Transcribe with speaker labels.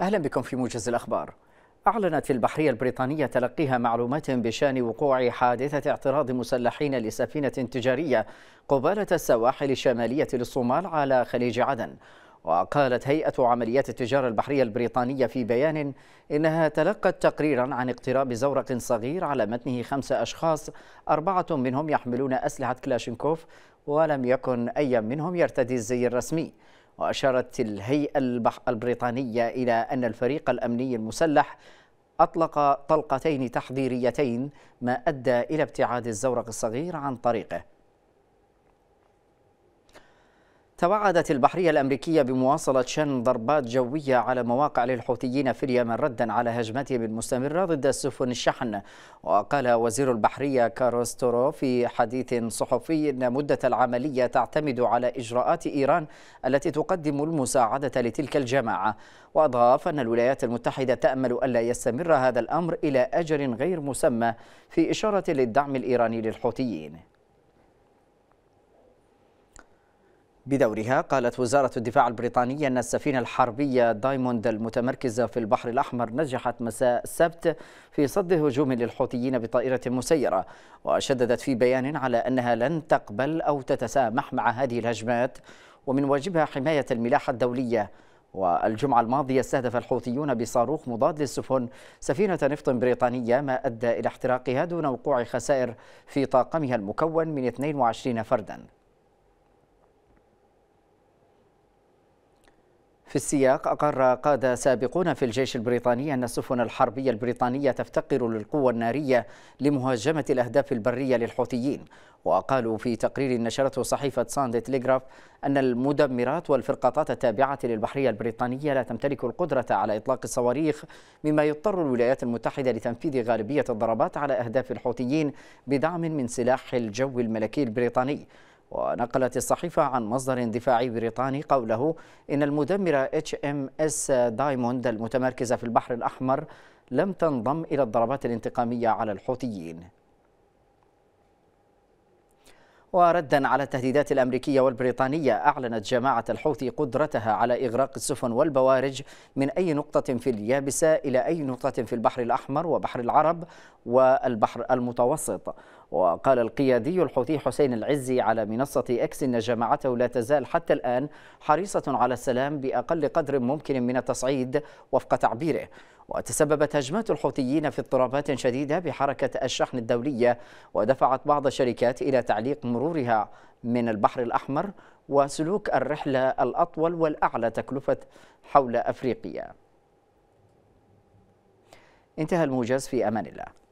Speaker 1: أهلا بكم في موجز الأخبار أعلنت البحرية البريطانية تلقيها معلومات بشأن وقوع حادثة اعتراض مسلحين لسفينة تجارية قبالة السواحل الشمالية للصومال على خليج عدن وقالت هيئة عمليات التجارة البحرية البريطانية في بيان إنها تلقت تقريرا عن اقتراب زورق صغير على متنه خمسة أشخاص أربعة منهم يحملون أسلحة كلاشنكوف ولم يكن أي منهم يرتدي الزي الرسمي وأشارت الهيئة البريطانية إلى أن الفريق الأمني المسلح أطلق طلقتين تحذيريتين ما أدى إلى ابتعاد الزورق الصغير عن طريقه توعدت البحرية الأمريكية بمواصلة شن ضربات جوية على مواقع للحوثيين في اليمن ردا على هجمتهم المستمرة ضد سفن الشحن وقال وزير البحرية كاروستورو في حديث صحفي أن مدة العملية تعتمد على إجراءات إيران التي تقدم المساعدة لتلك الجماعة وأضاف أن الولايات المتحدة تأمل ألا يستمر هذا الأمر إلى أجر غير مسمى في إشارة للدعم الإيراني للحوثيين بدورها قالت وزارة الدفاع البريطانية أن السفينة الحربية دايموند المتمركزة في البحر الأحمر نجحت مساء السبت في صد هجوم للحوثيين بطائرة مسيرة وشددت في بيان على أنها لن تقبل أو تتسامح مع هذه الهجمات ومن واجبها حماية الملاحة الدولية والجمعة الماضية استهدف الحوثيون بصاروخ مضاد للسفن سفينة نفط بريطانية ما أدى إلى احتراقها دون وقوع خسائر في طاقمها المكون من 22 فرداً في السياق أقر قادة سابقون في الجيش البريطاني أن السفن الحربية البريطانية تفتقر للقوة النارية لمهاجمة الأهداف البرية للحوثيين وقالوا في تقرير نشرته صحيفة ساند تليغراف أن المدمرات والفرقاطات التابعة للبحرية البريطانية لا تمتلك القدرة على إطلاق الصواريخ مما يضطر الولايات المتحدة لتنفيذ غالبية الضربات على أهداف الحوثيين بدعم من سلاح الجو الملكي البريطاني ونقلت الصحيفة عن مصدر دفاعي بريطاني قوله إن المدمرة اتش ام اس دايموند المتمركزة في البحر الأحمر لم تنضم إلى الضربات الانتقامية على الحوثيين وردا على التهديدات الأمريكية والبريطانية أعلنت جماعة الحوثي قدرتها على إغراق السفن والبوارج من أي نقطة في اليابسة إلى أي نقطة في البحر الأحمر وبحر العرب والبحر المتوسط وقال القيادي الحوثي حسين العزي على منصة إكس إن جماعته لا تزال حتى الآن حريصة على السلام بأقل قدر ممكن من التصعيد وفق تعبيره وتسببت هجمات الحوثيين في اضطرابات شديدة بحركة الشحن الدولية ودفعت بعض الشركات إلى تعليق مرورها من البحر الأحمر وسلوك الرحلة الأطول والأعلى تكلفة حول أفريقيا انتهى الموجز في أمان الله